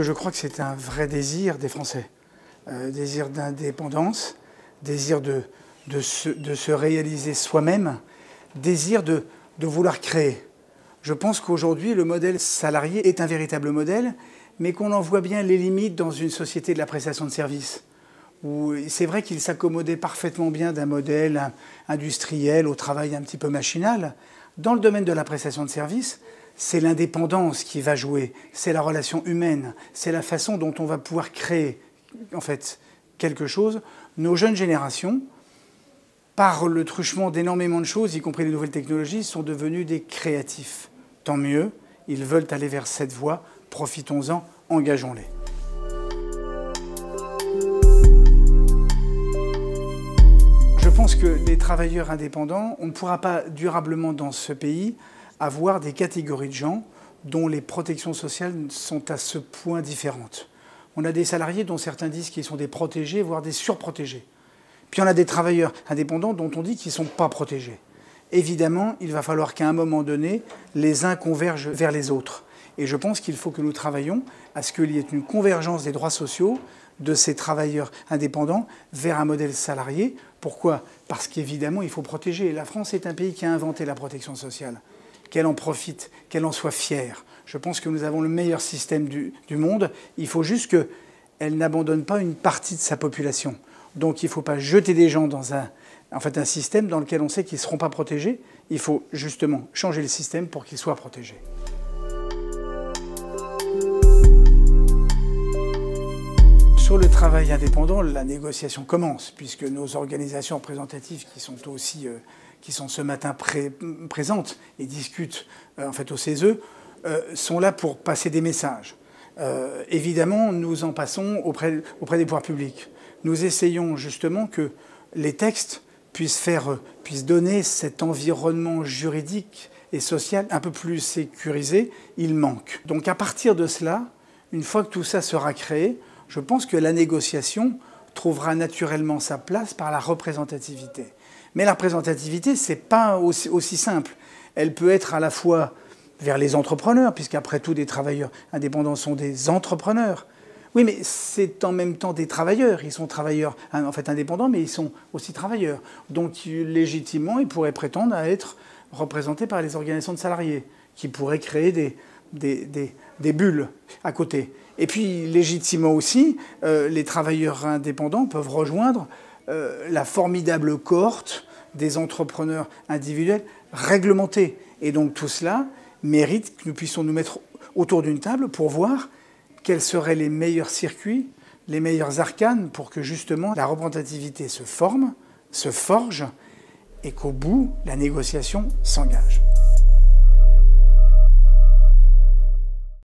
Je crois que c'est un vrai désir des Français, euh, désir d'indépendance, désir de, se, réaliser soi-même, désir de, de vouloir créer. Je pense qu'aujourd'hui, le modèle salarié est un véritable modèle, mais qu'on en voit bien les limites dans une société de la prestation de services c'est vrai qu'il s'accommodait parfaitement bien d'un modèle industriel au travail un petit peu machinal, dans le domaine de la prestation de services, c'est l'indépendance qui va jouer, c'est la relation humaine, c'est la façon dont on va pouvoir créer en fait quelque chose. Nos jeunes générations, par le truchement d'énormément de choses, y compris les nouvelles technologies, sont devenus des créatifs. Tant mieux, ils veulent aller vers cette voie, profitons-en, engageons-les. Je pense que les travailleurs indépendants, on ne pourra pas durablement dans ce pays avoir des catégories de gens dont les protections sociales sont à ce point différentes. On a des salariés dont certains disent qu'ils sont des protégés, voire des surprotégés. Puis on a des travailleurs indépendants dont on dit qu'ils ne sont pas protégés. Évidemment, il va falloir qu'à un moment donné, les uns convergent vers les autres. Et je pense qu'il faut que nous travaillions à ce qu'il y ait une convergence des droits sociaux de ces travailleurs indépendants vers un modèle salarié pourquoi Parce qu'évidemment, il faut protéger. La France est un pays qui a inventé la protection sociale. Qu'elle en profite, qu'elle en soit fière. Je pense que nous avons le meilleur système du, monde. Il faut juste qu'elle n'abandonne pas une partie de sa population. Donc il ne faut pas jeter des gens dans en un système dans lequel on sait qu'ils ne seront pas protégés. Il faut justement changer le système pour qu'ils soient protégés. Sur le travail indépendant, la négociation commence, puisque nos organisations représentatives qui sont aussi, euh, qui sont ce matin présentes et discutent euh, en fait au CESE, euh, sont là pour passer des messages. évidemment, nous en passons auprès, auprès des pouvoirs publics. Nous essayons justement que les textes puissent, faire, puissent donner cet environnement juridique et social un peu plus sécurisé. Il manque. Donc à partir de cela, une fois que tout ça sera créé, je pense que la négociation trouvera naturellement sa place par la représentativité. Mais la représentativité, ce n'est pas aussi, simple. Elle peut être à la fois vers les entrepreneurs, puisqu'après tout, des travailleurs indépendants sont des entrepreneurs. Oui, mais c'est en même temps des travailleurs. Ils sont travailleurs, en fait indépendants, mais ils sont aussi travailleurs. Donc, légitimement, ils pourraient prétendre à être représentés par les organisations de salariés, qui pourraient créer des, des bulles à côté. Et puis, légitimement aussi, euh, les travailleurs indépendants peuvent rejoindre euh, la formidable cohorte des entrepreneurs individuels réglementés. Et donc tout cela mérite que nous puissions nous mettre autour d'une table pour voir quels seraient les meilleurs circuits, les meilleurs arcanes pour que justement la représentativité se forme, se forge et qu'au bout, la négociation s'engage.